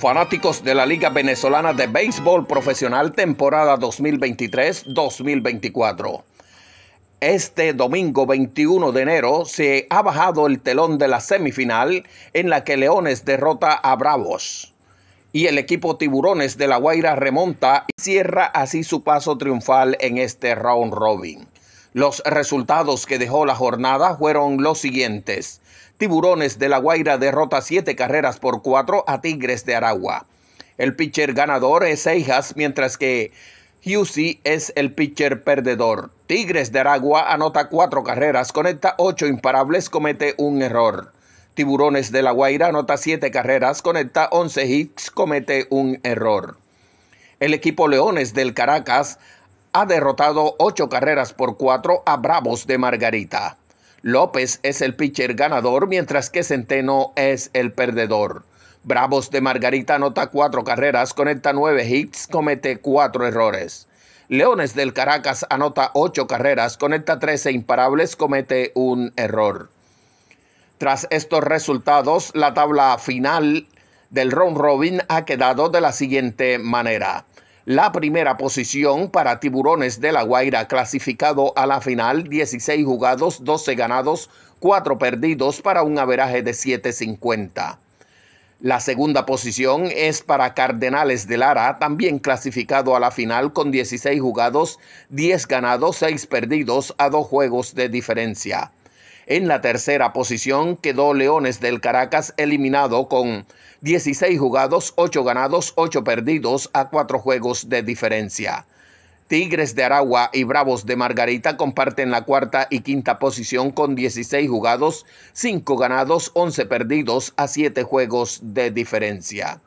Fanáticos de la Liga Venezolana de Béisbol Profesional temporada 2023-2024. Este domingo 21 de enero se ha bajado el telón de la semifinal en la que Leones derrota a Bravos. Y el equipo Tiburones de La Guaira remonta y cierra así su paso triunfal en este round robin. Los resultados que dejó la jornada fueron los siguientes. Tiburones de La Guaira derrota siete carreras por cuatro a Tigres de Aragua. El pitcher ganador es Seijas, mientras que Husey es el pitcher perdedor. Tigres de Aragua anota cuatro carreras, conecta ocho imparables, comete un error. Tiburones de La Guaira anota siete carreras, conecta once hits, comete un error. El equipo Leones del Caracas ha derrotado ocho carreras por cuatro a Bravos de Margarita. López es el pitcher ganador mientras que Centeno es el perdedor. Bravos de Margarita anota cuatro carreras, conecta nueve hits, comete cuatro errores. Leones del Caracas anota ocho carreras, conecta 13 imparables, comete un error. Tras estos resultados, la tabla final del round robin ha quedado de la siguiente manera la primera posición para Tiburones de la Guaira, clasificado a la final, 16 jugados, 12 ganados, 4 perdidos para un averaje de 750. La segunda posición es para Cardenales de Lara, también clasificado a la final con 16 jugados, 10 ganados, 6 perdidos a dos juegos de diferencia. En la tercera posición quedó Leones del Caracas eliminado con 16 jugados, 8 ganados, 8 perdidos a 4 juegos de diferencia. Tigres de Aragua y Bravos de Margarita comparten la cuarta y quinta posición con 16 jugados, 5 ganados, 11 perdidos a 7 juegos de diferencia.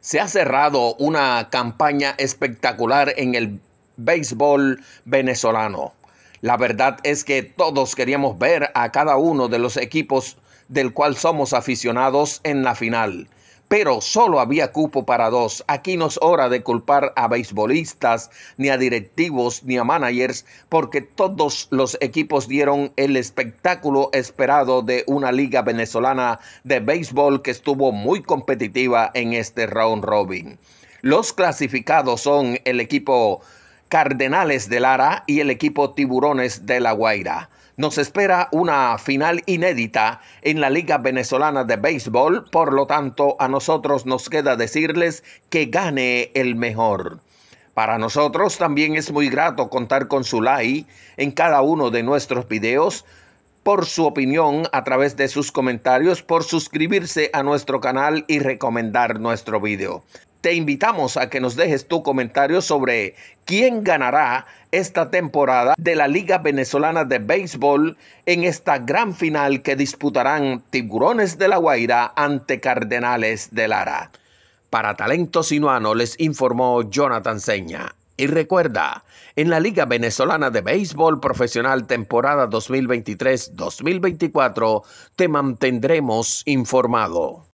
Se ha cerrado una campaña espectacular en el béisbol venezolano. La verdad es que todos queríamos ver a cada uno de los equipos del cual somos aficionados en la final. Pero solo había cupo para dos. Aquí no es hora de culpar a beisbolistas, ni a directivos, ni a managers, porque todos los equipos dieron el espectáculo esperado de una liga venezolana de béisbol que estuvo muy competitiva en este round robin. Los clasificados son el equipo Cardenales de Lara y el equipo Tiburones de La Guaira. Nos espera una final inédita en la Liga Venezolana de Béisbol, por lo tanto a nosotros nos queda decirles que gane el mejor. Para nosotros también es muy grato contar con su like en cada uno de nuestros videos, por su opinión a través de sus comentarios, por suscribirse a nuestro canal y recomendar nuestro video te invitamos a que nos dejes tu comentario sobre quién ganará esta temporada de la Liga Venezolana de Béisbol en esta gran final que disputarán Tiburones de la Guaira ante Cardenales de Lara. Para Talento Sinuano les informó Jonathan Seña. Y recuerda, en la Liga Venezolana de Béisbol Profesional temporada 2023-2024 te mantendremos informado.